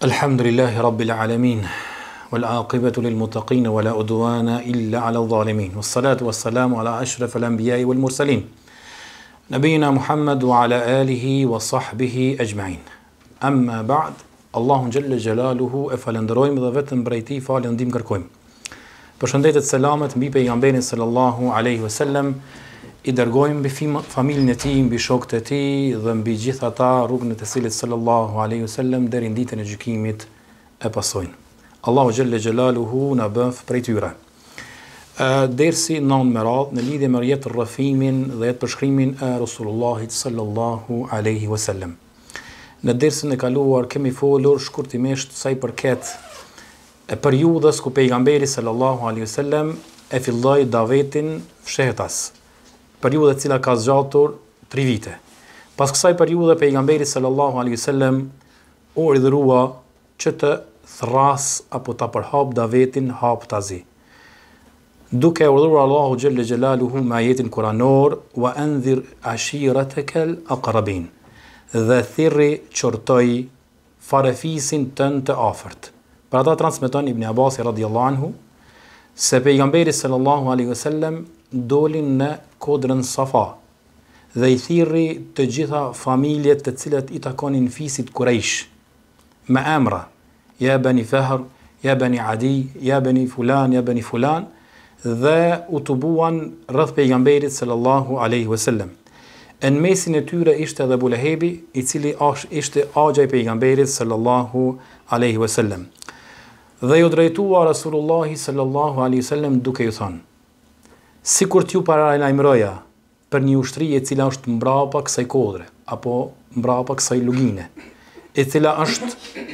الحمد لله رب العالمين والعاقبة للمتقين ولا أدوان إلا على الظالمين والصلاة والسلام على أشرف الأنبياء والمرسلين نبينا محمد وعلى آله وصحبه أجمعين أما بعد الله جل جلاله ذا فتن بريتي فالندم كركوين بشندية السلامة بي صلى الله عليه وسلم i dërgojmë mbi familjen e tij, mbi shokët e tij dhe mbi gjithë ata rrugën e të cilit sallallahu alaihi wasallam deri në ditën e gjykimit e pasojnë. Allahu xhalle xjalaluhu na bëf prej tyre. Ë dersi non me radh në lidhje me rjet rrëfimin dhe jetë përshkrimin e Resulullahit sallallahu alaihi wasallam. Në dersin e kaluar kemi folur shkurtimisht sa i përket e periudhës ku pejgamberi sallallahu alaihi wasallam e filloi davetin fshehtas periudhe cila ka zgjatur 3 vite. Pas kësaj periudhe pejgamberi sallallahu alaihi wasallam u urdhërua që të thras apo ta përhap davetin hap tazi. Duke urdhëruar Allahu xhelle xhelaluhu me ajetin Kur'anor wa anzir al aqrabin. Dhe thirri çortoi farefisin tën të afërt. Pra ta transmeton Ibn Abbas radhiyallahu anhu se pejgamberi sallallahu alaihi wasallam dolin në kodrën Safa dhe i thirri të gjitha familjet të cilat i takonin fisit Quraysh me emra ja bani Fahr, ja bani Adi, ja bani Fulan, ja bani Fulan dhe u të buan rrëth pejgamberit sëllallahu aleyhi sellem. Në mesin e tyre ishte dhe bulehebi, i cili ash, ishte agja i pejgamberit sëllallahu aleyhi sellem. Dhe ju drejtua Rasulullahi sëllallahu aleyhi sellem duke ju thonë, si kur t'ju para e lajmëroja për një ushtri e cila është mbrapa kësaj kodre, apo mbrapa kësaj lugine, e cila është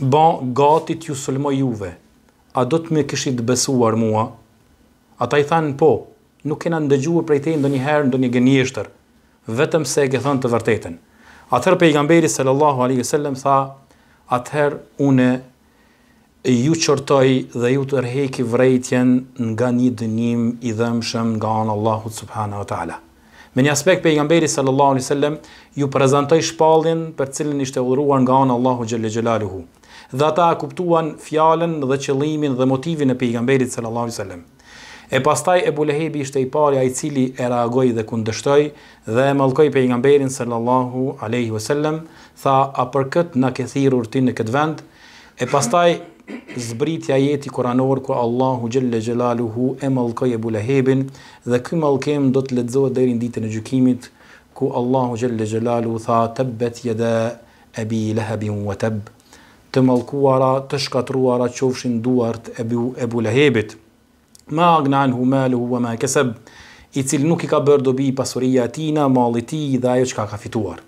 ban gati t'ju sëlmoj juve, a do të me këshit besuar mua, a ta i thanë po, nuk kena ndëgjuë për e te ndë një herë ndë një vetëm se e ke të vërtetën. Atëherë pejgamberi sallallahu alaihi wasallam tha, atëherë unë ju qortoj dhe ju të rheki vrejtjen nga një dënim i dhemshëm nga anë Allahut subhanahu ta'ala. Me një aspekt për i gamberi sallallahu alai sallam, ju prezentoj shpallin për cilin ishte udhruar nga anë Allahu gjellë gjelaluhu. Dhe ata kuptuan fjallin dhe qëlimin dhe motivin e për i gamberi sallallahu alai sallam. E pastaj e bulehebi ishte i pari a i cili e ragoj dhe kundështoj dhe e malkoj për i gamberi sallallahu alaihi sallam, tha a për këtë në këthirur ti në këtë vend, e pastaj zbritja jeti kuranor ku Allahu gjelle gjelalu hu e malkoj e bulehebin dhe këm malkem do të ledzohet dhe rin ditë në gjukimit ku Allahu gjelle gjelalu tha të bet jeda e bi lehebin u të malkuara të shkatruara qofshin duart e bu e bulehebit ma agnan hu malu hu ma keseb i cil nuk i ka bërë dobi pasuria tina mali ti dhe ajo qka ka fituar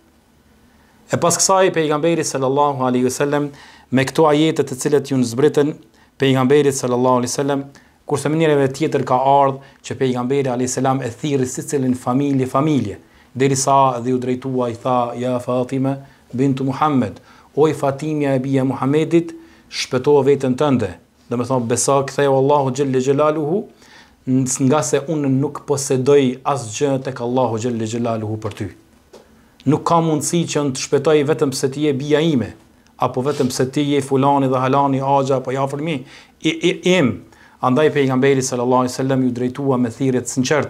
E pas kësaj pejgamberi sallallahu alaihi wasallam me këto ajete të cilët ju zbritën pejgamberit sallallahu alaihi wasallam kurse më njëreve tjetër ka ardhë që pejgamberi alaihi salam e thirë si cilin familje, familje, derisa dhe ju drejtua i tha, ja Fatime, bintu Muhammed, oj Fatimia e bia Muhammedit, shpetoa vetën tënde, dhe me thonë, besa këthejo Allahu gjelle gjellaluhu, nga se unë nuk posedoj asë gjë e ka Allahu gjelle gjellaluhu për ty. Nuk ka mundësi që në të shpetoj vetëm pëse ti e bia ime, apo vetëm se ti je fulani dhe halani haxha apo ja fërmi i, i im andaj pejgamberi sallallahu alaihi wasallam ju drejtua me thirrje të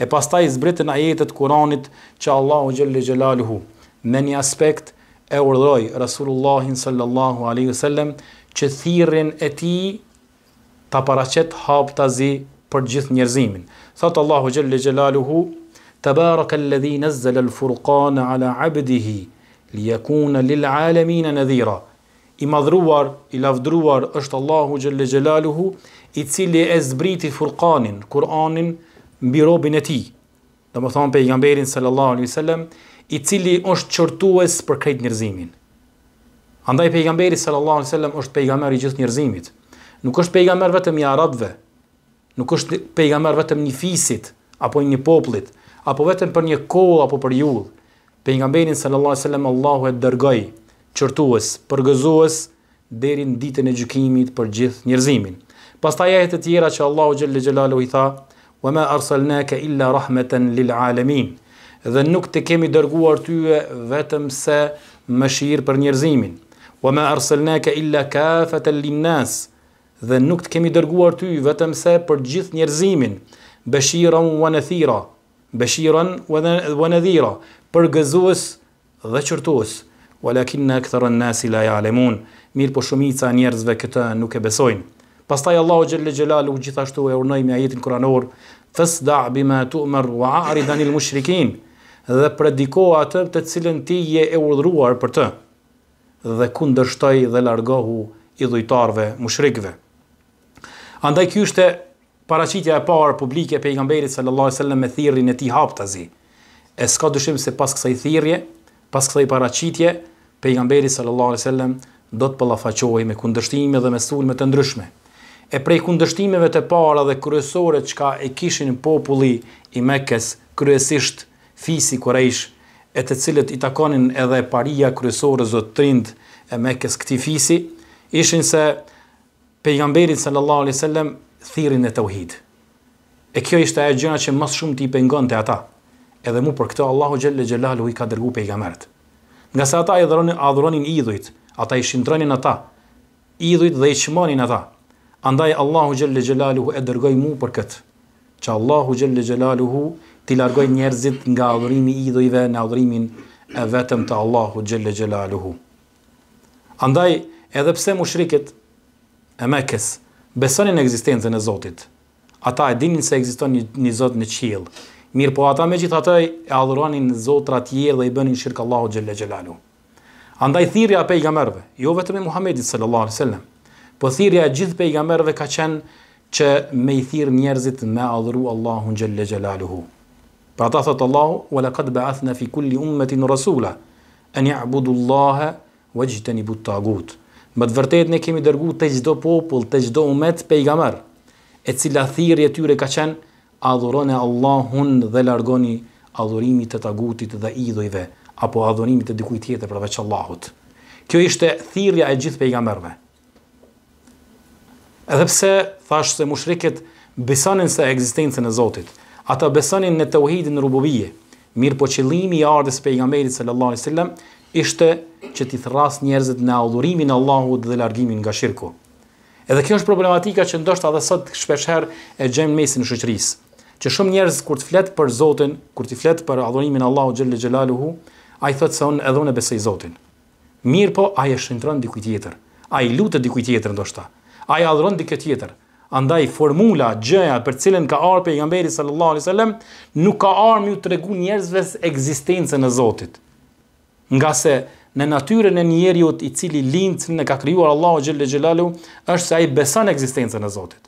E e pastaj zbritën ajete të Kuranit që Allahu xhallal xjalaluhu me një aspekt e urdhroi Rasulullahin sallallahu alaihi sallam, që thirrjen e tij ta paraqet zi për gjithë njerëzimin thot Allahu xhallal xjalaluhu tabaarakalladhi nazzala alfurqana ala abdihi liyakuna lil alamin nadhira i madhruar i lavdruar është Allahu xhelle xjalaluhu i cili e zbriti Furqanin Kur'anin mbi robën e tij thonë pejgamberin sallallahu alaihi wasallam i cili është çortues për krejt njerëzimin andaj pejgamberi sallallahu alaihi wasallam është pejgamberi i gjithë njerëzimit nuk është pejgamber vetëm i arabëve nuk është pejgamber vetëm një fisit apo një popullit apo vetëm për një kohë apo për yull pejgamberin sallallahu alaihi sallam, Allahu e dërgoi qërtuës, përgëzuës, deri në ditën e gjykimit për gjithë njerëzimin. Pastaj ajet e tjera që Allahu xhalle xhelalu i tha: "Wa ma arsalnaka illa rahmatan lil alamin." Dhe nuk të kemi dërguar ty vetëm se mëshirë për njerëzimin. "Wa ma arsalnaka illa kafatan lin nas." Dhe nuk të kemi dërguar ty vetëm se për gjithë njerëzimin, bashiran wa nathira bëshiran wa nadhira për gëzues dhe qërtues wa lakinna këtër në nasi la ja alemun mirë po shumica njerëzve këtë nuk e besojnë Pastaj Allahu Gjelle xhelalu gjithashtu e urnoj me ajetin kuranor fës bima tu umar wa aari dani lë mushrikin dhe prediko atër të cilën ti je e urdruar për të dhe kundërshtoj dhe largohu i dhujtarve mushrikve Andaj ky ishte paraqitja e parë publike e pejgamberit sallallahu alajhi wasallam me thirrjen e tij haptazi. E s'ka dyshim se pas kësaj thirrje, pas kësaj paraqitje, pejgamberi sallallahu alajhi wasallam do të pallafaqohej me kundërshtime dhe me sulme të ndryshme. E prej kundërshtimeve të para dhe kryesore që ka e kishin populli i Mekës, kryesisht fisi Quraysh, e të cilët i takonin edhe paria kryesore zotrind e Mekës këtij fisi, ishin se pejgamberi sallallahu alajhi wasallam thirin e tauhid. E kjo ishte ajo gjëna që më shumë ti pengonte ata. Edhe mu për këtë Allahu xhelle xhelalu i ka dërguar pejgamberët. Nga sa ata i dhuronin adhuronin idhujt, ata i shndronin ata idhujt dhe i çmonin ata. Andaj Allahu xhelle xhelalu e dërgoi mu për këtë. Që Allahu xhelle xhelalu ti largoj njerëzit nga adhurimi i idhujve në adhurimin e vetëm të Allahu xhelle xhelalu. Andaj edhe pse mushrikët e Mekës besonin në ekzistencën e Zotit. Ata e dinin se ekziston një, një Zot në qiell. Mirë po ata me gjithë atë e adhuronin Zotra të dhe i bënin shirk Allahu xhalla xhelalu. Andaj thirrja e pejgamberëve, jo vetëm i Muhamedit sallallahu alaihi wasallam, po thirrja e gjithë pejgamberëve ka qenë që me i thirr njerëzit me adhuru Allahun Gjelle xhelaluhu. Pra ta thotë Allahu, "Wa laqad ba'athna fi kulli ummatin rasula an ya'budu Allaha wa yajtanibu at-taghut." Më të vërtet ne kemi dërgu të gjdo popull, të gjdo umet pejgamer, e cila thirje tyre ka qenë, adhurone Allahun dhe largoni adhurimit të tagutit dhe idhojve, apo adhurimit të dikuj tjetër përveç Allahut. Kjo ishte thirja e gjithë pejgamerve. Edhepse, thashë se mushriket besanin se egzistencën e Zotit, ata besanin në të uhidin në rububije, mirë po qëlimi i ardhës pejgamerit sallallahu sallam, ishte që ti thras njerëzit në adhurimin Allahut dhe largimin nga shirku. Edhe kjo është problematika që ndoshta edhe sot shpeshherë e gjejmë mesin e shoqërisë. Që shumë njerëz kur të flet për Zotin, kur të flet për adhurimin Allahut xhelle xhelaluhu, ai thotë se unë edhe unë besoj Zotin. Mirë po, ai e shëndron diku tjetër. Ai lutet diku tjetër ndoshta. Ai adhuron diku tjetër. Andaj formula gjëja për cilën ka ardhur pejgamberi sallallahu alajhi wasallam nuk ka ardhur të tregu njerëzve eksistencën e Zotit nga se në natyrën e njeriut i cili lind në ka krijuar Allahu xhelle xhelalu është se ai beson ekzistencën e Zotit.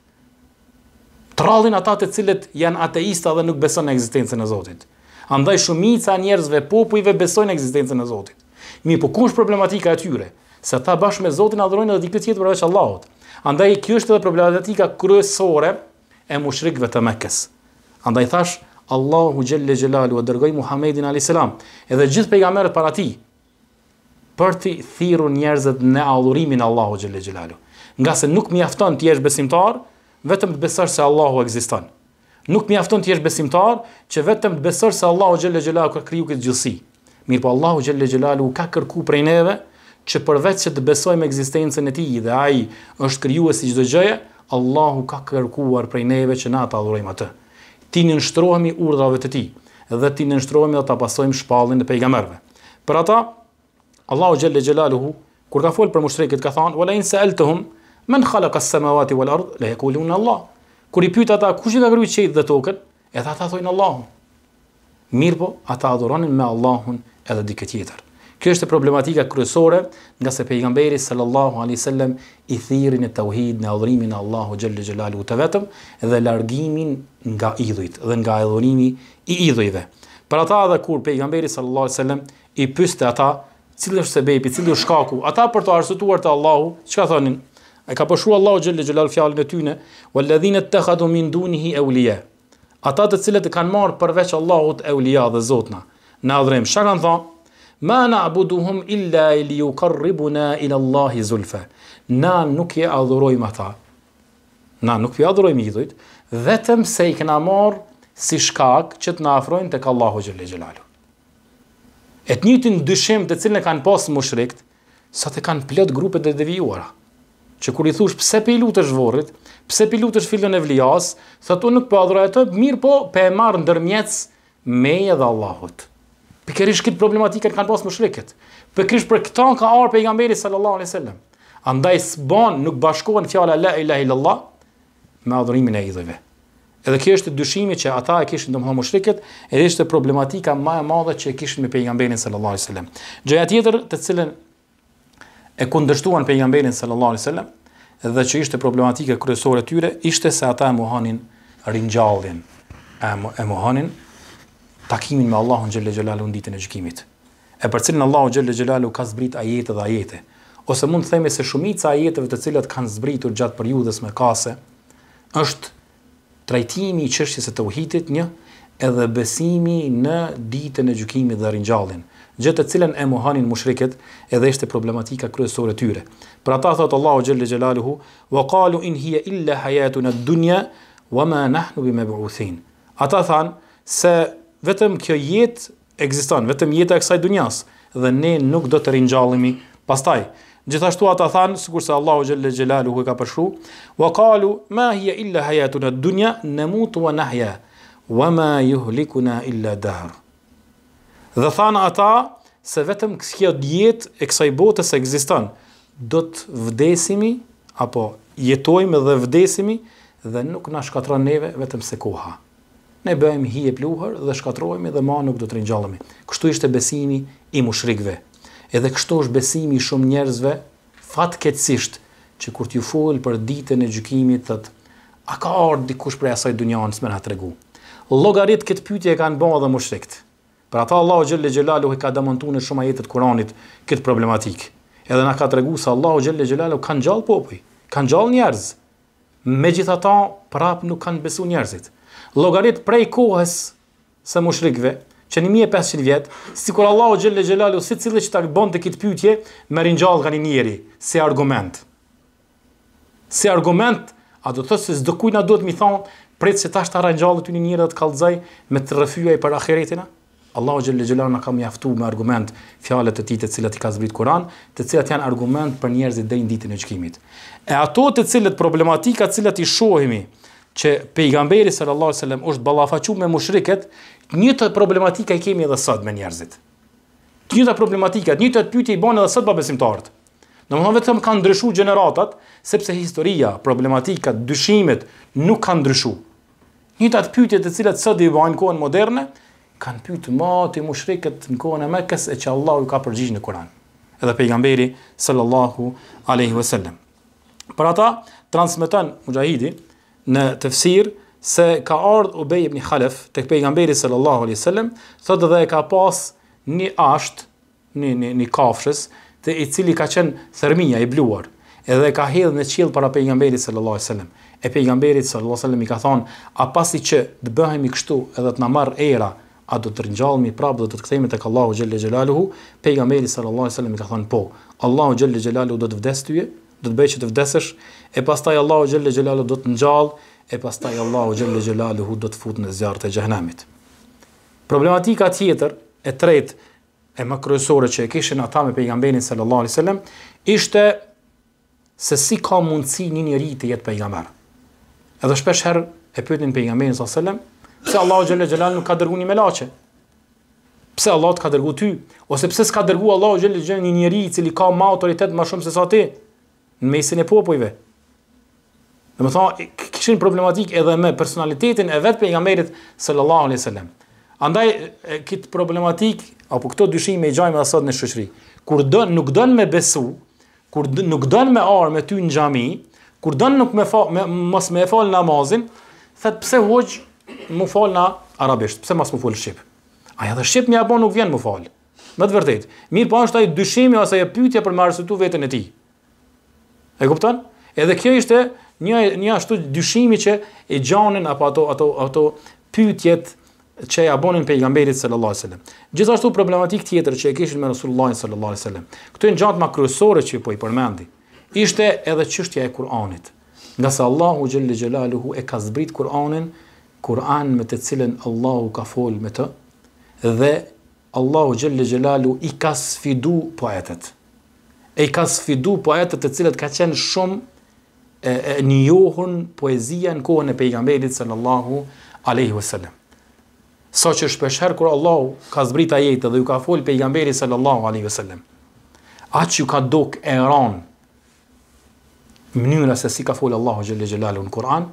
Trallin ata të cilët janë ateistë dhe nuk besojnë ekzistencën e Zotit. Andaj shumica e njerëzve popujve besojnë ekzistencën e Zotit. Mi po kush problematika e tyre? Se ta bash me Zotin adhurojnë edhe diktë tjetër përveç Allahut. Andaj kjo është edhe problematika kryesore e mushrikëve të Mekës. Andaj thash, Allahu Gjelle Gjelalu dërgoi dërgoj Muhammedin a.s. edhe gjithë pejgamberët para ti, për të thiru njerëzët në adhurimin Allahu Gjelle xhelalu. Nga se nuk mjafton të jesh besimtar, vetëm të besosh se Allahu ekziston. Nuk mjafton të jesh besimtar, që vetëm të besosh se Allahu Gjelle xhelalu ka kriju këtë gjithësi. Mirë po Allahu Gjelle xhelalu ka kërku prej neve, që përveç që të besojmë ekzistencën e ti dhe aji është kryu e si gjithë gjëje, Allahu ka kërkuar prej neve që na adhurojmë atë ti në nështrohemi urdhrave të ti, dhe ti në nështrohemi dhe ta pasojmë shpallin në pejgamerve. Për ata, Allahu Gjelle Gjelaluhu, kur ka fol për mushrikët, ka thanë, wala in se të hum, men khala ka se wal ardh, le e Allah. Kur i pyta ata, kush që ka kërujt qejtë dhe token, edhe ata thojnë Allahun. Mirë po, ata adhuranin me Allahun edhe dike tjetër. Kjo është problematika kryesore nga se pejgamberi sallallahu alaihi wasallam i thirrin e tauhid në adhurimin e Allahu xhallahu xhelalu te vetëm dhe largimin nga idhujt dhe nga adhurimi i idhujve. Për ata edhe kur pejgamberi sallallahu alaihi wasallam i pyste ata cilë është sebebi, cili është shkaku, ata për të arsyetuar te Allahu, çka thonin? e ka pashur Allahu xhallahu xhelal fjalën e tyne, walladhina ittakhadhu min dunihi awliya. Ata të cilët e kanë marrë përveç Allahut e dhe Zotna. Në adhrim, shka kanë thonë? ma na'buduhum illa u karribuna ila Allahi zulfa. Na nuk je adhurojmë ata. Na nuk i adhurojmë idhujt, vetëm se i kena marë si shkak që të na afrojnë tek Allahu E xhelalu. Et njëtin dyshim të cilën e kanë pas shrikt, sa të kanë plot grupet e devijuara. Që kur i thush pse pe lutesh vorrit, pse pe lutesh filon e vlias, sa të nuk po adhuroj atë, mirë po pe e marë ndërmjet meje dhe Allahut. Dhe kërish këtë problematikë kanë pasë më shrikët. Për kërish për këta ka arë pejgamberi sallallahu alajhi wasallam. Andaj së banë nuk bashkohen fjala la ilahi lallah me adhurimin e idheve. Edhe kjo është dyshimi që ata e kishin domthonë mushrikët, edhe ishte problematika më e madhe që e kishin me pejgamberin sallallahu alajhi wasallam. Gjëja tjetër të cilën e kundërshtuan pejgamberin sallallahu alajhi wasallam dhe që ishte problematika kryesore e tyre, ishte se ata e mohonin ringjalljen. E mohonin takimin me Allahun xhelle xhelalu në ditën e gjykimit. E për cilën Allahu xhelle xhelalu ka zbrit ajete dhe ajete. Ose mund të themi se shumica e ajeteve të cilat kanë zbritur gjatë periudhës me kase është trajtimi i çështjes së tauhidit, një edhe besimi në ditën e gjykimit dhe ringjalljen, gjë të cilën e mohonin mushrikët edhe ishte problematika kryesore e tyre. Për ata thot Allahu xhelle xhelaluhu wa qalu in hiya illa hayatuna dunya wama nahnu bimab'uthin. Ata thanë se vetëm kjo jetë ekziston, vetëm jeta e kësaj dunjas dhe ne nuk do të ringjallemi pastaj. Gjithashtu ata thanë, sikur se Allahu Gjelle Gjelalu hu e ka përshru, wa kalu, ma hija illa hajatu në dunja, në wa nahja, wa ma illa Dhe thanë ata, se vetëm kjo jetë e kësaj botës ekziston, do të vdesimi, apo jetojmë dhe vdesimi, dhe nuk na shkatron neve vetëm se koha ne bëjmë hi e pluhër dhe shkatrohemi dhe ma nuk do të rinjallemi. Kështu ishte besimi i mushrikve. Edhe kështu është besimi i shumë njerëzve fatë që kur t'ju full për ditën e gjykimit të a ka ardhë dikush për e asaj dunjanës me nga të regu. Logarit këtë pytje e kanë ba dhe mushrikët. Për ata Allah o gjellë e gjëllalu e ka damontu në shumë a jetët kuranit këtë problematik. Edhe nga ka të regu sa Allah o gjellë e kanë gjallë kanë gjallë njerëz. Me gjitha ta prapë nuk kanë besu njerëzit logarit prej kohës së mushrikve, që 1500 vjetë, si kur Allah o Gjelle Gjelalu, si cilë që të bënd të kitë pytje, me rinjallë nga një njeri, si argument. Si argument, a do thësë se zdo kujna duhet mi thonë, pritë se ta të rinjallë të një njeri dhe të kalzaj me të rëfyja i për akiretina? Allah o Gjelle Gjelalu në kam jaftu me argument fjallet të ti të cilat i ka zbrit Kuran, të cilat janë argument për njerëzit dhe i e qkimit. E ato të cilat problematika cilat i shohimi, që pejgamberi sallallahu alajhi wasallam është ballafaqur me mushriket, një të problematika i kemi edhe sot me njerëzit. Të problematikat, problematika, të pyetje i bën edhe sot babesimtarët. Domethënë vetëm kanë ndryshuar gjeneratat, sepse historia, problematika, dyshimet nuk kanë ndryshuar. Njëta të pyetje të cilat sot i bëjnë kohën moderne, kanë pyetë më të mushriket në kohën e Mekës e që Allahu ka përgjigjë në Kur'an. Edhe pejgamberi sallallahu alaihi wasallam. Për ata transmeton Mujahidi në tefsir se ka ardhur Ubej ibn Khalaf tek pejgamberi sallallahu alaihi wasallam thotë dhe ka pas një asht një një, kafshës te i cili ka qen thërmia e bluar edhe ka hedhë në qilë para pejgamberit sallallahu alaihi wasallam e pejgamberit sallallahu alaihi wasallam i ka thonë, a pasi që të bëhemi kështu edhe të na marr era a do të rinjallmi prapë do të të kthejmë tek Allahu xhelle xhelaluhu pejgamberi sallallahu alaihi wasallam i ka po Allahu xhelle do të vdes tyje do të bëj që të vdesësh e pastaj Allahu xhelle xhelalu do të ngjall e pastaj Allahu xhelle xhelalu do të fut në zjarrin e xhehenamit. Problematika tjetër e tretë e më kryesore që e kishin ata me pejgamberin sallallahu alajhi wasallam ishte se si ka mundsi një njeri të jetë pejgamber. Edhe shpesh herë e pyetin pejgamberin sallallahu alajhi wasallam pse Allahu xhelle xhelalu nuk ka dërguar një melaçe. Pse Allah të ka dërgu ty, ose pse s'ka dërguar Allahu u gjellë një njeri cili ka më autoritet më shumë se sa ti, në mesin e popujve. Dhe më tha, kishin problematik edhe me personalitetin e vetë për nga merit sallallahu alai sallam. Andaj, këtë problematik, apo këto dyshime i gjajme dhe sot në shëshri, kur do, nuk do me besu, kur nuk do me arë me ty në gjami, kur do nuk me mos me falë në amazin, thëtë pëse hoqë mu falë në arabisht, pëse mos mu falë shqip. Aja dhe shqip mi abon nuk vjen mu falë. Më të vërtet, mirë po është dyshimi ose ajo pyetja për marrësu vetën e ti. E kupton? Edhe kjo ishte një një ashtu dyshimi që e gjanin apo ato ato ato pyetjet që ja bonin pejgamberit sallallahu alajhi wasallam. Gjithashtu problematik tjetër që e kishin me Resulullahin sallallahu alajhi wasallam. Kto janë gjatë më kryesore që po i përmendi. Ishte edhe çështja e Kur'anit. Nga sa Allahu xhalle e ka zbrit Kur'anin, Kur'an me të cilën Allahu ka fol me të dhe Allahu xhalle i ka sfidu poetët e i ka sfidu poetët të cilët ka qenë shumë një johën poezia në kohën e pejgamberit sallallahu aleyhi vësallem. Sa që shpesher kur Allahu ka zbrita jetë dhe ju ka fol pejgamberit sallallahu aleyhi vësallem, atë që ju ka dokë e ranë mënyra se si ka fol Allahu gjellë gjellalu në Kur'an,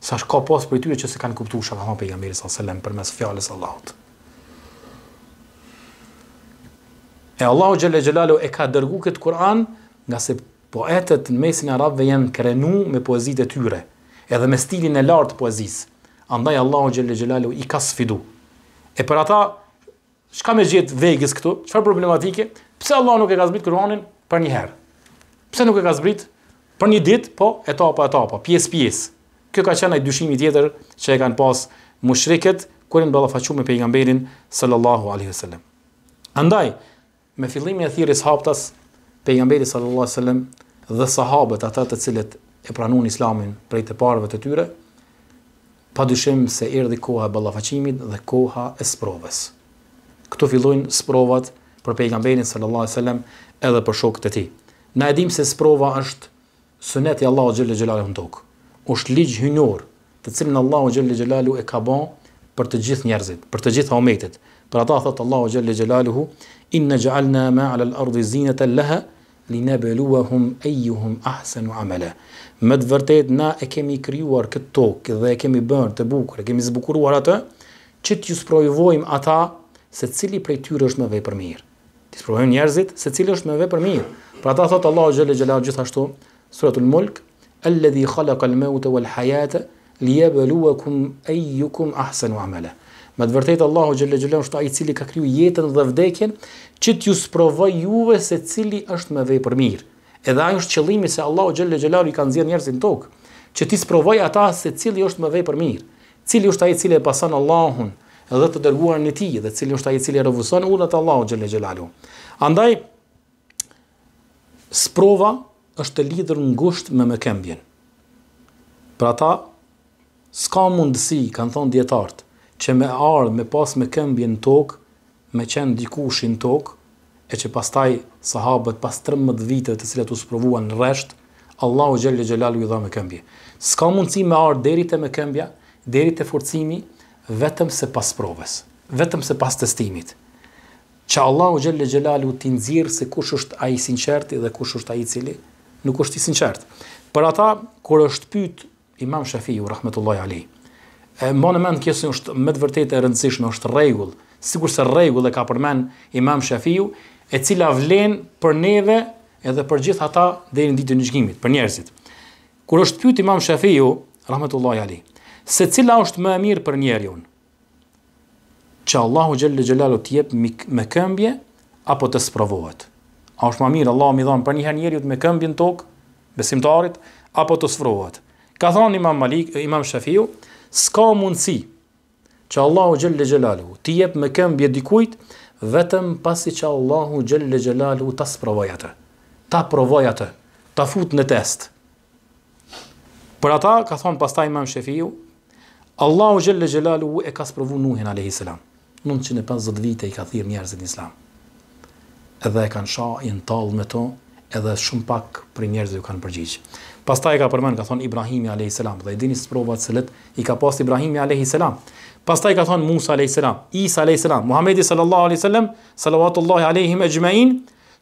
sa shka pas për tyre që se kanë kuptu shakama pejgamberit sallallahu aleyhi vësallem për mes fjales Allahot. Allahot. E Allahu Gjelle Gjellalu e ka dërgu këtë Kur'an nga se poetet në mesin Arabëve janë krenu me poezit e tyre, edhe me stilin e lartë poezis. Andaj Allahu Gjelle Gjellalu i ka sfidu. E për ata, shka me gjithë vejgis këtu, qëfar problematike, pse Allahu nuk e ka zbrit Kur'anin për një herë? Pse nuk e ka zbrit për një ditë, po etapa, etapa, pjesë, pjesë. Kjo ka qenë ajtë dyshimi tjetër që e kanë pas mushriket, kërën bëllafaqu me pejgamberin sallallahu alaihi Andaj, me fillimin e thirrjes haptas pejgamberit sallallahu alajhi wasallam dhe sahabët ata të cilët e pranuan islamin prej të parëve të tyre, pa dyshim se erdi koha e ballafaqimit dhe koha e sprovës. Këto fillojnë sprovat për pejgamberin sallallahu alajhi wasallam edhe për shokët e tij. Na e dim se sprova është suneti i Allahut xhelel xhelalu ndok. Është ligj hynor të cilin Allahu xhelel xhelalu e ka bën për të gjithë njerëzit, për të gjithë umatet. Për ata thot Allahu xhelel xhelaluhu Inna ja'alna ma 'ala al-ardi zinatan laha linabluwahum ayyuhum ahsanu 'amala. Më të vërtet, na e kemi krijuar këtë tokë dhe e kemi bërë të bukur, e kemi zbukuruar atë që t'ju sprovojmë ata se cili prej tyre është më vepër mirë. Ti njerëzit se cili është më vepër mirë. Pra ta thotë Allah xhela xhela gjithashtu suratul mulk alladhi khalaqal mauta wal hayata liyabluwakum ayyukum ahsanu 'amala. Me të vërtetë Allahu xhelle xhallahu është ai i cili ka kriju jetën dhe vdekjen, që t'ju sprovoj juve se cili është më vepër mirë. Edhe ai është qëllimi se Allahu xhelle xhallahu i ka nxjerrë njerëzin tokë, që ti sprovoj ata se cili është më vepër mirë. Cili është ai i cili e pason Allahun edhe të dërguar në ti dhe cili është ai i cili refuzon udhat Allahu xhelle xhelalu. Andaj sprova është lidhur ngushtë me mëkëmbjen. Për ata s'ka mundësi, kanë thonë dietarët, që me ardhë, me pas me këmbje në tokë, me qenë dikushin në tokë, e që pastaj sahabët pas 13 viteve të cilat u sprovuan në rresht, Allahu xhallahu Gjellalu ju dha me këmbje. S'ka mundësi me ardhë deri te me këmbja, deri te forcimi vetëm se pas provës, vetëm se pas testimit. Që Allahu xhallahu Gjellalu ti nëzirë se kush është ai i dhe kush është ai i cili nuk është i sinqert. Për ata kur është pyet Imam Shafiu rahmetullahi alaihi E mba në mend kjesën është me të vërtet e rëndësishme, është regull, sikur se regull e ka përmen imam Shafiu, e cila vlen për neve edhe për gjithë ata dhe i në ditë një gjimit, për njerëzit. Kur është pyt imam Shafiu, Rahmetullahi Ali, se cila është më e mirë për njerëjun, që Allahu Gjellë Gjellalu t'jep me këmbje, apo të sëpravohet. A është më mirë, Allahu mi dhonë për njëherë njerëjut me këmbje në tokë, besimtarit, apo të sëpravohet. Ka thonë imam, Malik, imam Shafiu, s'ka mundësi që Allahu Gjelle Gjellalu t'i jep me këm bje dikujt vetëm pasi që Allahu Gjelle Gjellalu t'as provajate, t'a provajate, t'a fut në test. Për ata, ka thonë pas ta imam Shefiu, Allahu Gjelle Gjellalu e ka s'provu Nuhin a.s. 950 vite i ka thirë njerëzit një islam. Edhe e kanë shahin talë me to, edhe shumë pak për njerëzit ju kanë përgjigjë. Pastaj ka përmend ka thon Ibrahimi alayhis salam, dhe e dini sprova të cilët i ka pas Ibrahimi alayhis salam. Pastaj ka thon Musa alayhis salam, Isa alayhis salam, Muhamedi sallallahu alayhi wasallam, salawatullahi alayhim ajma'in,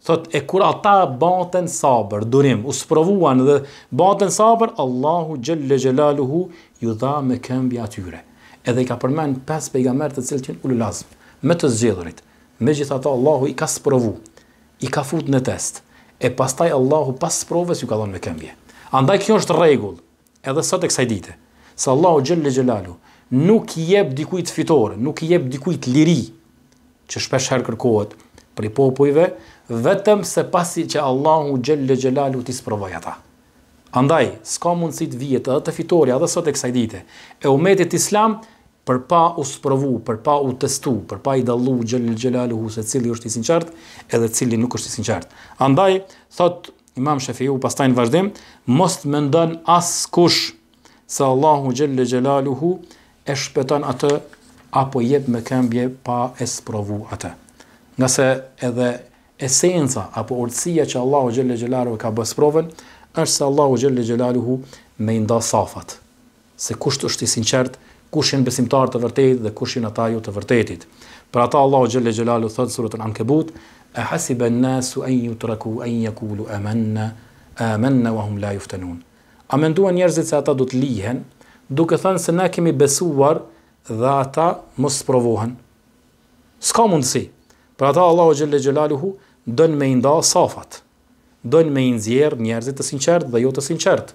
thot e kur ata baten sabër, durim, u sprovuan dhe baten sabër, Allahu jalla jalaluhu ju dha me këmbë atyre. Edhe i ka përmend pesë pejgamber të cilët janë ulul azm, me të zgjedhurit. Megjithatë Allahu i ka sprovu, i ka futur në test. E pastaj Allahu pas sprovës ju ka dhënë me këmbje. Andaj kjo është rregull, edhe sot e kësaj dite. Se Allahu xhallal xhelalu nuk i jep dikujt fitore, nuk i jep dikujt liri që shpesh herë kërkohet për i popujve, vetëm se pasi që Allahu xhallal xhelalu ti sprovoj ata. Andaj s'ka mundësi të vihet edhe të fitori edhe sot e kësaj dite. E umatit islam për pa u sprovu, për pa u testu, për pa i dallu xhallal gjellalu, se cili është i sinqert, edhe cili nuk është i sinqert. Andaj thotë Imam Shafiu pastaj në vazhdim mos mendon as kush se Allahu xhelle xhelaluhu e shpëton atë apo jep me këmbje pa e sprovu atë. Nga se edhe esenca apo urtësia që Allahu xhelle xhelaluhu ka bërë sprovën është se Allahu xhelle xhelaluhu me nda safat. Se kush është i sinqert, kush janë besimtarë të vërtetë dhe kush janë ata jo të vërtetit. Për ata Allahu xhelle xhelaluhu thot surën Ankebut, a hasiba nasu an yutraku an yakulu amanna amanna wa hum la yuftanun a mendua njerzit se ata do të lihen duke thënë se na kemi besuar dhe ata mos provohen s'ka mundsi per ata allah xhelle xhelaluhu don me nda safat don me nxjerr njerzit të sinqert dhe jo të sinqert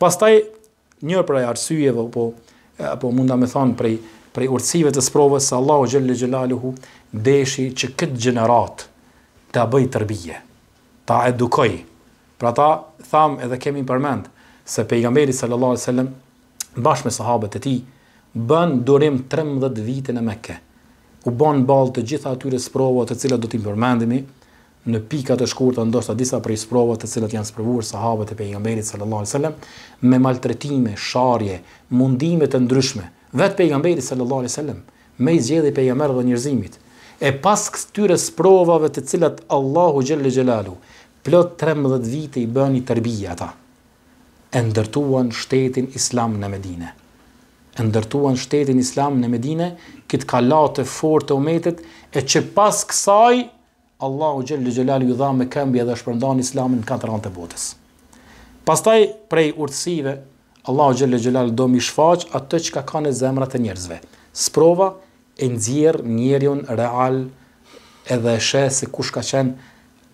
pastaj një pra arsyeve apo apo mundam e më thon prej prej urtësive të sprovës se Allahu xhallahu xhelaluhu deshi që këtë gjenerat ta bëj tërbije, ta edukoj. Pra ta tham edhe kemi përmend se pejgamberi sallallahu alajhi wasallam bashkë me sahabët e tij bën durim 13 vite në Mekë. U bën ballë të gjitha atyre sprovat të cilat do t'i përmendemi në pika të shkurta ndoshta disa prej sprovat të cilat janë sprovuar sahabët e pejgamberit sallallahu alajhi wasallam me maltretime, sharje, mundime të ndryshme, Vetë pejgamberi sallallahu alaihi wasallam me i zgjedhi pejgamber e njerëzimit. E pas këtyre provave të cilat Allahu xhallal xhelalu plot 13 vite i bëni tërbija ata. E ndërtuan shtetin Islam në Medinë. E ndërtuan shtetin Islam në Medinë, kët kalatë fortë të umetit e që pas kësaj Allahu xhallal xhelalu i dha me këmbë dhe shpërndan Islamin në katër anë botës. Pastaj prej urtësive Allahu Gjelle Gjelal do mi shfaq atë që ka ka në zemrat e njerëzve. Sprova e nxjerr njerëjun real edhe sheh se kush ka qenë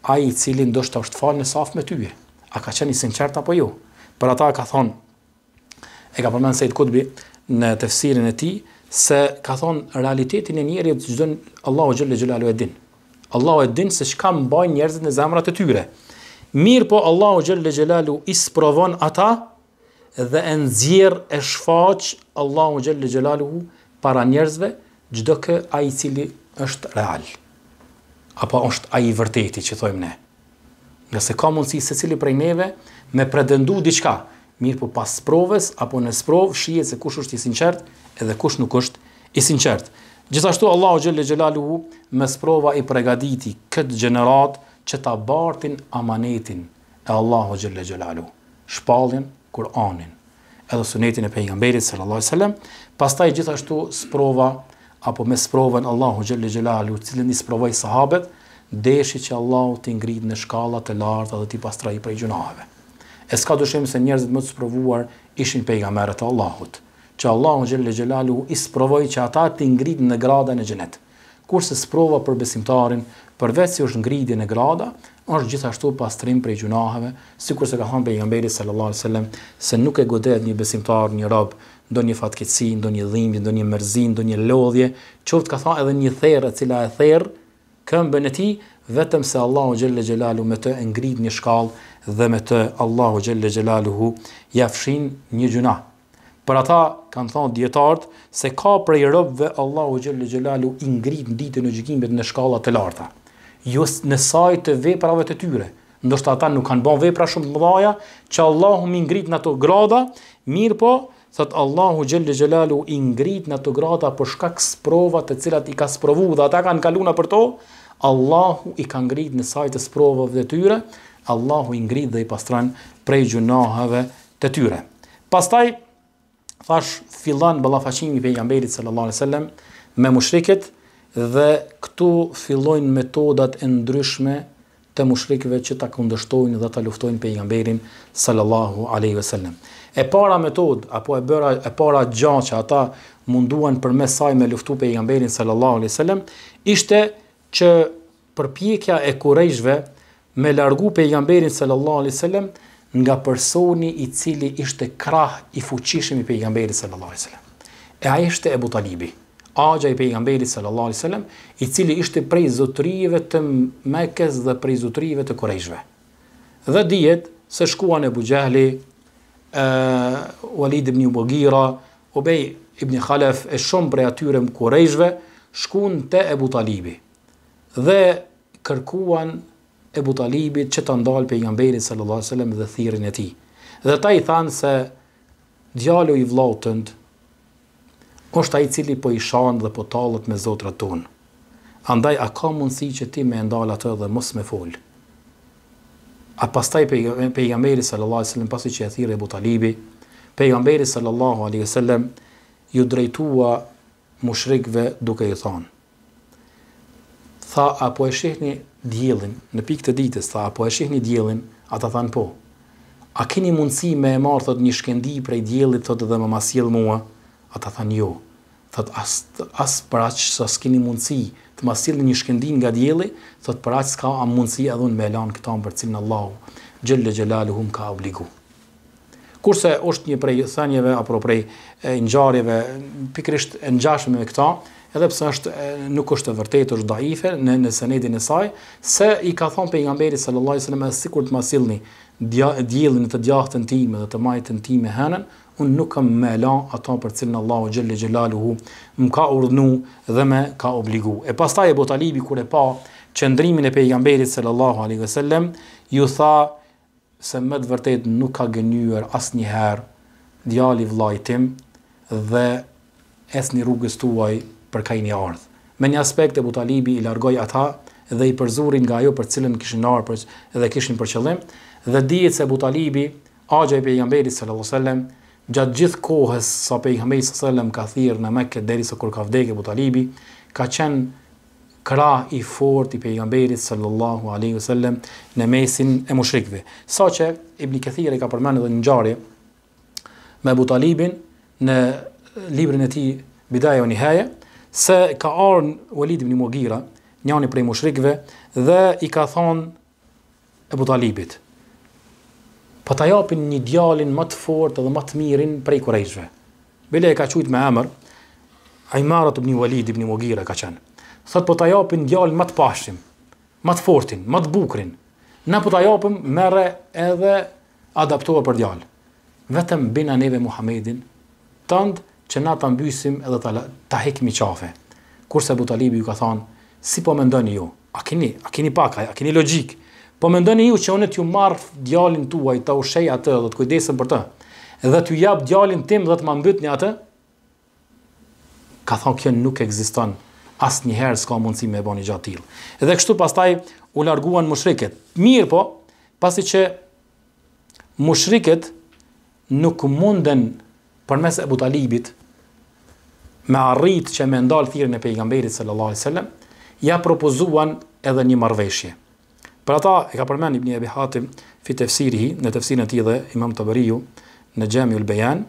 aji i cilin do shta është falë në safë me tyje. A ka qenë i sinqerta apo ju? Jo? Për ata ka thonë, e ka se it Kutbi në tefsirin e ti, se ka thonë realitetin e njerit që gjënë Allahu Gjelle Gjelal e din. Allahu e din se që ka mbaj njerëzit në zemrat e tyre. Mirë po Allahu Gjelle i isprovon ata, dhe e nxjerr e shfaq Allahu xhallal xjalalu para njerëzve çdo kë ai i cili është real apo është ai i vërteti që thojmë ne. nëse ka mundësi se cili prej neve me pretendu diçka, mirë po pas provës apo në sprov shihet se kush është i sinqert edhe kush nuk është i sinqert. Gjithashtu Allahu xhallal xjalalu me sprova i përgatiti këtë gjenerat që ta bartin amanetin e Allahu Gjelle Gjelalu, shpallin Kur'anin edhe sunetin e pejgamberit sallallahu alajhi wasallam, pastaj gjithashtu sprova apo me sprovën Allahu xhelle xhelalu, cilën i sprovoi sahabët, deshi që Allahu t'i ngrit në shkalla të larta dhe t'i pastroi prej gjunave. E s'ka dyshim se njerëzit më të sprovuar ishin pejgamberët e Allahut, që Allahu xhelle xhelalu i sprovoi që ata t'i ngrit në gradën e xhenetit kurse sprova për besimtarin, përveç si është ngritje në grada, është gjithashtu pastrim prej gjunaheve, sikur se ka thënë pejgamberi sallallahu alajhi wasallam, se nuk e godet një besimtar një rob ndonjë një fatkeci, do një dhimb, ndonjë një mërzi, do një lodhje, qoftë ka tha edhe një therë, e cila e therr këmbën e tij, vetëm se Allahu xhelle xhelalu me të e ngrit një shkallë dhe me të Allahu xhelle xhelalu ia fshin një gjunahë. Për ata kanë thënë dietart se ka prej robve Allahu xhallahu xhelalu i ngrit ditën e gjykimit në shkalla të larta. Jo në saj të veprave të tyre, ndoshta ata nuk kanë bën vepra shumë të mëdha, që Allahu i ngrit në ato grada, mirë po, thot Allahu xhallahu xhelalu i ngrit në ato grada për shkak sprova të cilat i ka sprovu dhe ata kanë kaluar për to, Allahu i ka ngrit në saj të provave të tyre, Allahu i ngrit dhe i pastron prej gjunohave të tyre. Pastaj Thash fillon ballafaqimi pejgamberit sallallahu alaihi wasallam me mushrikët dhe këtu fillojnë metodat e ndryshme të mushrikëve që ta kundështojnë dhe ta luftojnë pejgamberin sallallahu alaihi wasallam. E para metod apo e bëra e para gjë që ata munduan përmes saj me luftu pejgamberin sallallahu alaihi wasallam ishte që përpjekja e kurreshve me largu pejgamberin sallallahu alaihi wasallam nga personi i cili ishte krah i fuqishëm i pejgamberit sallallahu alajhi wasallam. E ai ishte Abu Talibi, aja i pejgamberit sallallahu alajhi wasallam, i cili ishte prej zotërive të Mekës dhe prej zotërive të Qurayshëve. Dhe dihet se shkuan Abu Jahli, ë uh, Walid ibn Mughira, Ubay ibn Khalaf, e shumë prej atyre të shkuan te Abu Talibi. Dhe kërkuan e Butalibit që të ndalë për jamberit sallallahu alai sallam dhe thirin e ti. Dhe ta i thanë se djallu i vlautënd është ai cili po i shanë dhe po talët me zotra tunë. Andaj, a ka mundësi që ti me ndalë atë dhe mos me folë? A pas taj pejgamberi sallallahu alai sallam pasi që e thirë e Butalibit, pejgamberi sallallahu alai sallam ju drejtua mushrikve duke i thanë tha, apo e shihni djelin, në pikë të ditës, tha, apo e shihni djelin, ata than po. A keni mundësi me e marë, thot, një shkendi prej djelit, thot, dhe më masil mua, ata than jo. Thot, as, as praqë, sa s'keni mundësi të masil një shkendi nga djelit, thot, praqë s'ka mundësi edhe me elan këta më për cilën Allahu, gjëllë gjëllalu hum ka obligu. Kurse është një prej thënjeve, apro prej e, njarjeve, pikrisht e njashme me këta, edhe pse është nuk është e vërtetë, është dhaife në në sanedin e saj, se i ka thonë pejgamberi sallallahu alajhi wasallam sikur të masillni diellin të djathtën tim dhe të majtën tim e hënën, un nuk kam më la ato për të cilën Allahu xhelle xhelaluhu më ka urdhënuar dhe më ka obligu. E pastaj e Botalibi kur e pa qëndrimin e pejgamberit sallallahu alajhi wasallam, ju tha se më të vërtet nuk ka gënyer asnjëherë djali vllajtim dhe esni rrugës tuaj për kaini ardh. Me një aspekt e Butalibi i largoi ata dhe i përzurin nga jo për cilën kishin arë për, dhe kishin për qëllim, dhe dijet se Butalibi, agja i pejgamberi s.a.s. gjatë gjithë kohës sa pejgamberi s.a.s. ka thirë në meke deri së kur ka vdek e Butalibi, ka qenë kra i fort i pejgamberit sallallahu alaihi wasallam në mesin e mushrikve Saqë Ibn Kathir ka përmenë dhe një ngjarje me Butalibin në librin e tij Bidaya wa Nihaya, se ka arën Walid ibn Mughira, njëri prej mushrikve, dhe i ka thonë Ebu Talibit. Po ta japin një djalin më të fortë dhe më të mirin prej korejshve. Bile e ka quajtur me emër Aymarat ibn Walid ibn Mughira ka qenë. Thot po ta japin djalin më të pashëm, më të fortin, më të bukurin. në po ta japim merre edhe adaptuar për djalin. Vetëm bina neve Muhamedit tëndë, që na ta mbysim edhe ta ta hekim qafe. Kurse Abu Talibi ju ka thonë, si po mendoni ju? A keni a keni pak, a keni logjik? Po mendoni ju që unë t'ju marr djalin tuaj, ta ushej atë, do të kujdesem për të. Edhe t'ju jap djalin tim dhe të ma mbytni atë? Ka thonë kjo nuk ekziston. Asnjëherë s'ka mundësi me bëni gjatë till. Edhe kështu pastaj u larguan mushriket. Mirë po, pasi që mushriket nuk munden për mes Ebu Talibit, me arrit që me ndalë thirën e pejgamberit sallallahu alai sallam, ja propozuan edhe një marveshje. Për ata, e ka përmen Ibni e Hatim fi hi, në tefsirën ti dhe imam të bëriju, në gjemi u lbejan,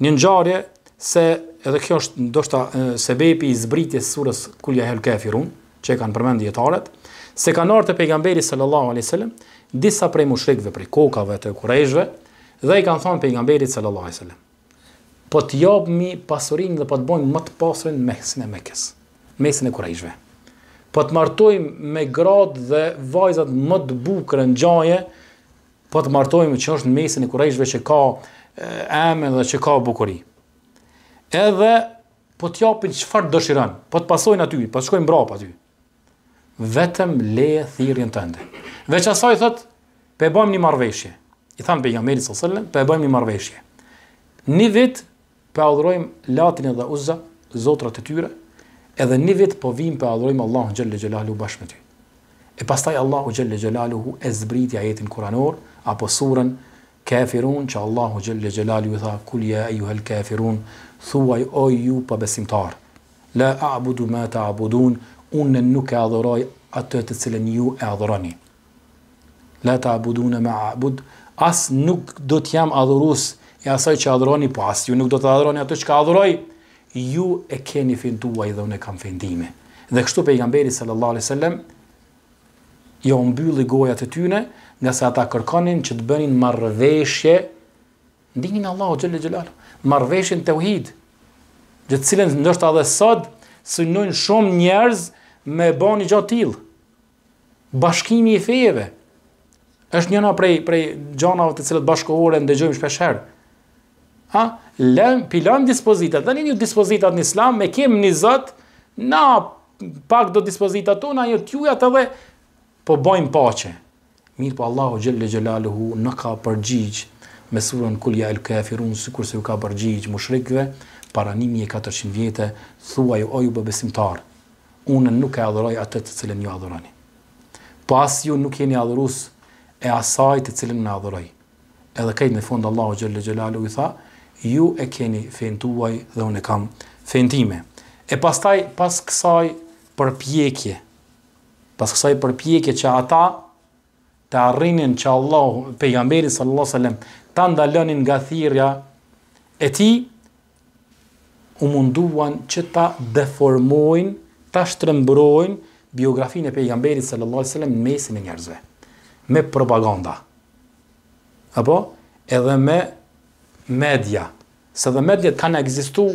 një nxarje se edhe kjo është ndoshta sebepi i zbritjes surës Kulja Hel Kefirun, që e kanë përmend dietarët, se kanë ardhur te pejgamberi sallallahu alaihi wasallam disa prej mushrikëve prej kokave të kurejshve dhe i kanë thonë pejgamberit sallallahu alaihi wasallam, po të jobë mi pasurin dhe po të bojmë më të pasurin në mesin e mekes, në mesin e kurajshve. Po të martojmë me gradë dhe vajzat më të bukërë në gjaje, po të martojmë që është në mesin e kurajshve që ka eme dhe që ka bukuri. Edhe po të japin qëfar dëshiran, po të pasojnë aty, po të shkojnë brapa aty. Vetëm leje thirjen të ndë. Veç asaj po pe bojmë një marveshje. I thamë pe jamerit së sëllën, pe bojmë një marveshje. Një vitë pa adhurojm Latin dhe Uzza, zotrat e tyre, edhe një vit po vim pa adhurojm Allahu xhallal me ty. E pastaj Allahu xhallal hu e zbrit jetin Kur'anor apo surën Kafirun, që Allahu xhallal xjalalu i tha kul ya ayuha al kafirun, thuaj o ju pa besimtar. La a'budu ma ta'budun, unne nuk e adhuroj atë të cilën ju e adhuroni. La ta'budun ma a'bud, as nuk do t'jam jam ja asaj që adhuroni, po as ju nuk do të adhuroni atë që ka adhuroj, ju e keni finduaj dhe unë e kam fendime. Dhe kështu pe i gamberi sallallahu alai sallam, jo mbylli gojat e tyne, nga se ata kërkonin që të bënin marrëveshje, ndinin Allah o gjëllë gjëllalu, marrëveshjen të uhid, gjëtë cilën nështë adhe sot, së nëjnë shumë njerëz me bo një gjotë tilë, bashkimi i fejeve, është njëna prej, prej gjonave të cilët bashkohore ndëgjojmë shpesherë, ha, lëm, pilëm dispozitat, dhe një dispozitat në islam, me kem një zët, na pak do dispozitat tona, jo t'jujat edhe, po bojmë paqe. Mirë po Allahu Gjellë Gjellaluhu në ka përgjigjë me surën kulja el kafirun, si se ju ka përgjigjë më shrikve, para 1400 vjetë, o ju oju unë nuk e adhëroj atët të cilën ju adhërani. Pas ju nuk jeni adhërus e asaj të cilën në adhëroj. Edhe kajtë në fund Allahu Gjellë i tha, ju e keni fen tuaj dhe unë kam fen time. E pastaj pas kësaj përpjekje, pas kësaj përpjekje që ata të arrinin që Allah, pejgamberi sallallahu alajhi wasallam ta ndalonin nga thirrja e tij, u munduan që ta deformojnë, ta shtrembrojnë biografinë e pejgamberit sallallahu alajhi wasallam në mesin e njerëzve me propaganda. Apo edhe me media. Se dhe mediat kanë egzistu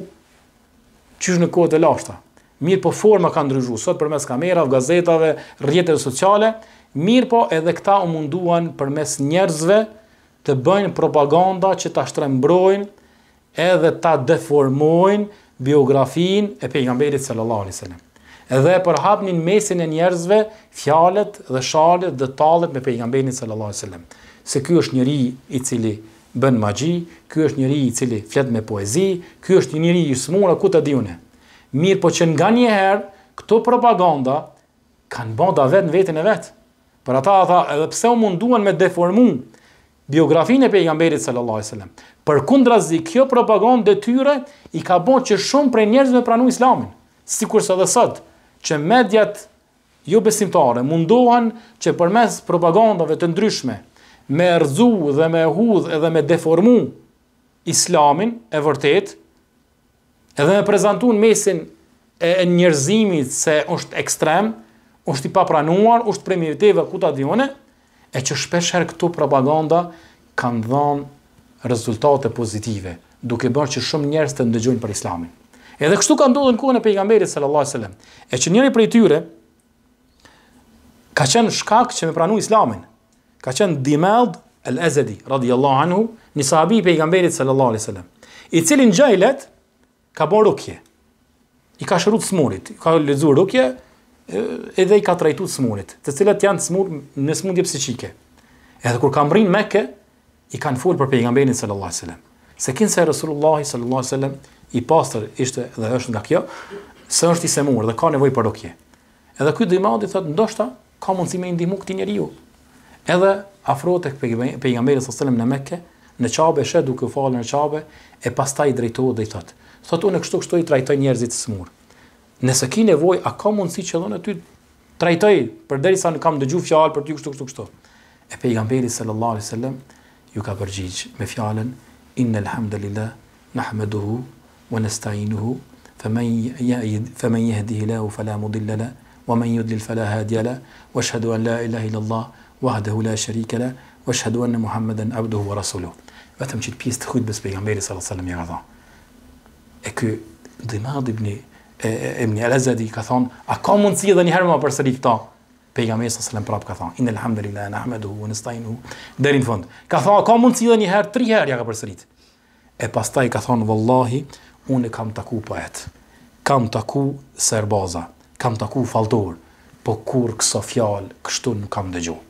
qysh në kohë të lashta. Mirë po forma kanë ndryshu, sot për mes kamerav, gazetave, rjetet e sociale, mirë po edhe këta u munduan për mes njerëzve të bëjnë propaganda që ta shtrembrojnë edhe ta deformojnë biografin e pejgamberit sallallahu alaihi wasallam. Edhe për hapnin mesin e njerëzve, fjalët dhe shalet dhe tallet me pejgamberin sallallahu alaihi wasallam. Se ky është njëri i cili bën magji, ky është njëri i cili flet me poezi, ky është një njëri i smur, ku të diune. Mirë po që nga njëherë, këto propaganda kanë bada vetë në vetën e vetë. Për ata, ata edhe pse u munduan me deformu biografin e pejgamberit sallallahu alajhi wasallam. Për kundra zi, kjo propagandë dhe tyre i ka bënë që shumë prej njerëzve me pranu islamin. Sikur kurse dhe sot, që mediat jo besimtare mundohen që përmes propagandave të ndryshme, me rëzu dhe me hudh edhe me deformu islamin e vërtet, edhe me prezentu në mesin e njërzimit se është ekstrem, është i papranuar, është premiriteve ku ta dione, e që shpesher këtu propaganda kanë dhanë rezultate pozitive, duke bërë që shumë njerës të ndëgjojnë për islamin. Edhe kështu ka ndodhë në kohën e pejgamberit sallallahu wasallam. e që njëri për tyre, ka qenë shkak që me pranu islamin, ka qen Dimad al-Azadi radiyallahu anhu një sahabi i pejgamberit sallallahu alaihi sallam, i cilin gjajlet, ka bën rukje i ka shrut smurit ka lexu rukje edhe i ka trajtu smurit te cilat jan smur ne smundje psiqike edhe kur ka mbrin meke, i kanë fol për pejgamberit sallallahu alaihi sallam, se kin se rasulullah sallallahu alaihi sallam, i pastër ishte dhe është nga kjo se është i semur dhe ka nevojë për rukje edhe ky dimadi thot ndoshta ka mundësi me ndihmë këtë njeriu Edhe afro tek pejgamberi sallallahu alajhi në Mekke, në Çabe she duke u falë në Çabe e pastaj drejtohet dhe i thotë. Thotë unë kështu kështu i trajtoj njerëzit të smur. Nëse ki nevojë, a ka mundësi që dhonë ty trajtoj përderisa nuk kam dëgjuar fjalë për ty kështu kështu kështu. E pejgamberi sallallahu alajhi ju ka përgjigjë me fjalën innal hamdalillah nahmeduhu wa nasta'inuhu فمن يهد فمن يهده الله فلا مضل له ومن يضلل فلا هادي له واشهد wahdahu la sharika la wa ashhadu anna muhammeden abduhu wa rasuluhu vetëm çit pjesë të kujt besoj sallallahu alaihi wasallam i ngjall. E ky Dimad ibn Ibn Al-Azadi ka thon, a ka mundsi edhe një herë më përsëri këta pejgamberi sallallahu alaihi wasallam prap ka thon, inna alhamdulillahi nahmeduhu wa nasta'inuhu deri në fund. Ka thon, a ka mundsi edhe një herë, tri herë ja ka përsërit. E pastaj ka thon wallahi un e kam taku poet Kam taku serbaza, kam taku falltor, po kur kso fjal, kështu nuk kam dëgjuar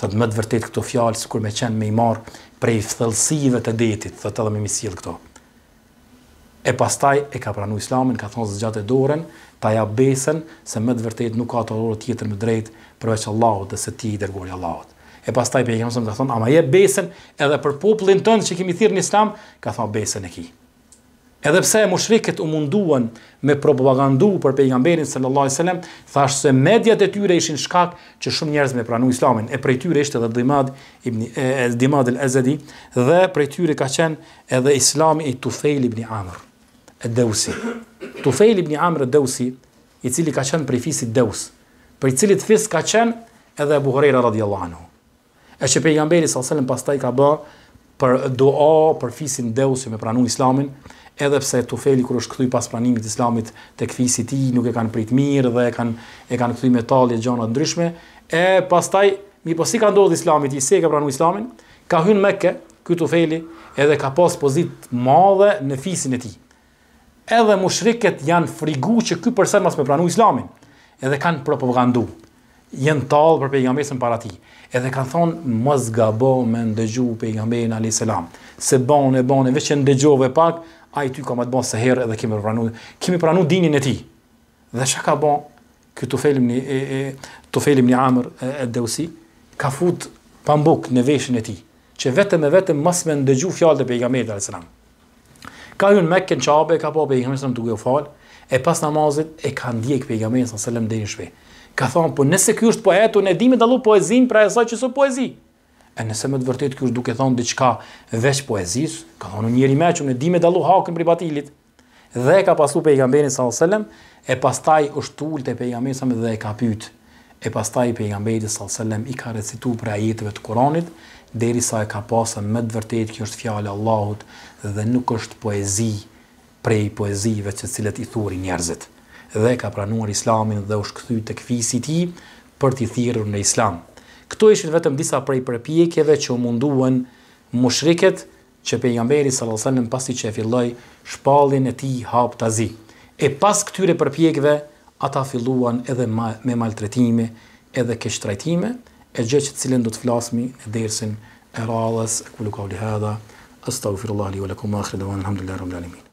thot më të vërtet këto fjalë sikur më kanë më i marr prej thellësive të detit, thot edhe më mi sill këto. E pastaj e ka pranuar Islamin, ka thonë zgjatë dorën, ta ja besën se më të vërtet nuk ka të dorë tjetër më drejt përveç Allahut dhe se ti i dërgoi Allahut. E pastaj pejgamberi ka thonë, "Ama je besën edhe për popullin tënd që kemi thirrën Islam, ka thonë besën e kij." Edhe pse mushrikët u munduan me propagandu për pejgamberin sallallahu alajhi wasallam, thashë se mediat e tyre ishin shkak që shumë njerëz me pranu Islamin. E prej tyre ishte edhe Dhimad ibn Dhimad al-Azadi dhe prej tyre ka qenë edhe Islami i Tufail ibn Amr al-Dawsi. Tufail ibn Amr al-Dawsi, i cili ka qenë prej fisit Daws, prej cilit fis ka qenë edhe Abu Huraira radhiyallahu anhu. E që pejgamberi sallallahu alajhi wasallam pastaj ka bë për dua për fisin Daws që me pranu Islamin edhe pse tufeli kur është kthy pas pranimit të islamit tek fisi i tij nuk e kanë prit mirë dhe e kanë e kanë kthy me tallje gjëra të ndryshme e pastaj mi po si ka ndodhur islami ti se ka pranu islamin ka hyrë në Mekë ky tufeli edhe ka pas pozitë të madhe në fisin e tij edhe mushriket janë frigu që ky person mas me pranu islamin edhe kanë propagandu janë tall për pejgamberin para ti, edhe kanë thonë mos gabo me ndëgju pejgamberin alayhis salam se bën e bën e dëgjove pak ai ty ka më të bën se herë edhe kemi pranu kemi pranu dinin e tij. Dhe çka ka bën ky felim ni e e tufelim ni Amr al deusi ka fut pambuk në veshin e tij, që vetëm e vetëm mos më ndëgju fjalët e pejgamberit sallallahu alajhi wasallam. Ka hyrë në Mekkë në çabe ka bëu po pejgamberi sallallahu alajhi wasallam duke u fal, e pas namazit e ka ndjek pejgamberin sallallahu alajhi wasallam deri në shtëpi. Ka thon po nëse ky është poetu, ne dimë dallu poezin pra ai saj që so poezi. E nëse më të vërtetë është duke thonë diçka veç poezis, ka thonë një me që në dimë dallu hakën për batilit. Dhe ka pasur pejgamberin sallallahu alajhi wasallam e pastaj u shtul te pejgamberi më dhe e ka pyet. E pastaj pejgamberi sallallahu alajhi wasallam i ka recituar për ajetëve të Kuranit derisa e ka pasur më të vërtetë kjo është fjala e Allahut dhe nuk është poezi prej poezive që cilët i thuri njerëzit. Dhe ka pranuar Islamin dhe u këthy tek fisi i tij për të thirrur në Islam. Këto ishin vetëm disa prej përpjekjeve që munduan mushriket që pejgamberi sallallahu alajhi wasallam pasi që e filloi shpallin e tij hap tazi. E pas këtyre përpjekjeve ata filluan edhe ma, me maltretime, edhe keq trajtime, e gjë që cilën do të flasmi në dersën e radhës ku kauli hadha astaghfirullah li wa lakum akhir dawan alhamdulillah rabbil alamin